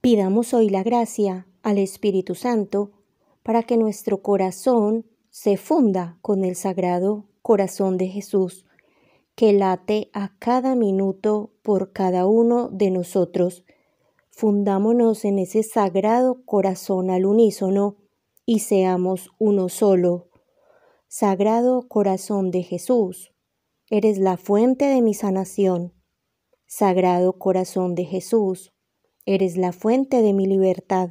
Pidamos hoy la gracia al Espíritu Santo para que nuestro corazón se funda con el sagrado corazón de Jesús, que late a cada minuto por cada uno de nosotros. Fundámonos en ese sagrado corazón al unísono y seamos uno solo. Sagrado corazón de Jesús, eres la fuente de mi sanación. Sagrado corazón de Jesús, Eres la fuente de mi libertad.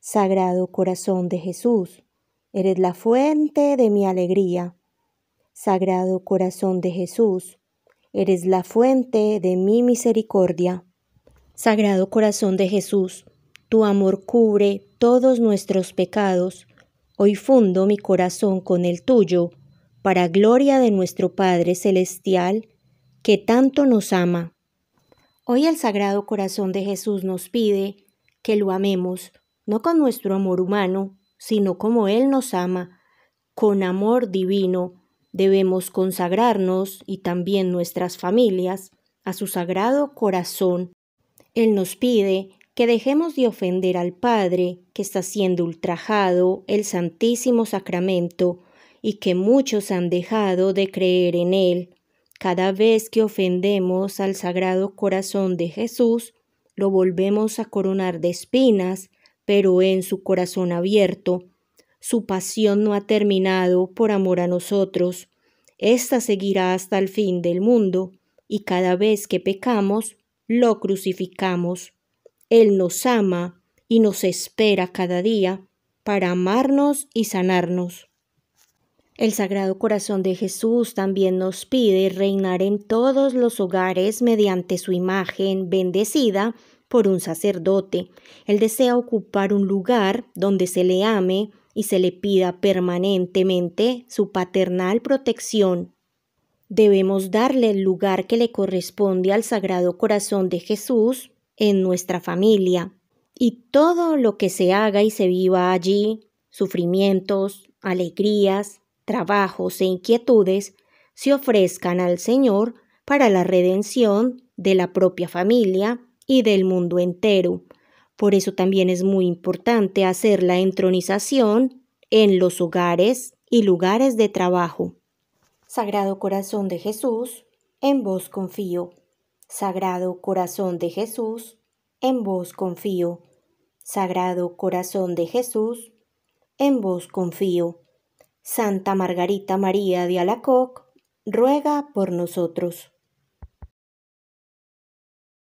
Sagrado Corazón de Jesús, eres la fuente de mi alegría. Sagrado Corazón de Jesús, eres la fuente de mi misericordia. Sagrado Corazón de Jesús, tu amor cubre todos nuestros pecados. Hoy fundo mi corazón con el tuyo, para gloria de nuestro Padre Celestial, que tanto nos ama. Hoy el Sagrado Corazón de Jesús nos pide que lo amemos, no con nuestro amor humano, sino como Él nos ama, con amor divino. Debemos consagrarnos y también nuestras familias a su Sagrado Corazón. Él nos pide que dejemos de ofender al Padre, que está siendo ultrajado el Santísimo Sacramento, y que muchos han dejado de creer en Él. Cada vez que ofendemos al Sagrado Corazón de Jesús, lo volvemos a coronar de espinas, pero en su corazón abierto. Su pasión no ha terminado por amor a nosotros. Esta seguirá hasta el fin del mundo, y cada vez que pecamos, lo crucificamos. Él nos ama y nos espera cada día para amarnos y sanarnos. El Sagrado Corazón de Jesús también nos pide reinar en todos los hogares mediante su imagen bendecida por un sacerdote. Él desea ocupar un lugar donde se le ame y se le pida permanentemente su paternal protección. Debemos darle el lugar que le corresponde al Sagrado Corazón de Jesús en nuestra familia. Y todo lo que se haga y se viva allí, sufrimientos, alegrías, trabajos e inquietudes se ofrezcan al Señor para la redención de la propia familia y del mundo entero. Por eso también es muy importante hacer la entronización en los hogares y lugares de trabajo. Sagrado Corazón de Jesús, en vos confío. Sagrado Corazón de Jesús, en vos confío. Sagrado Corazón de Jesús, en vos confío. Santa Margarita María de Alacoc, ruega por nosotros.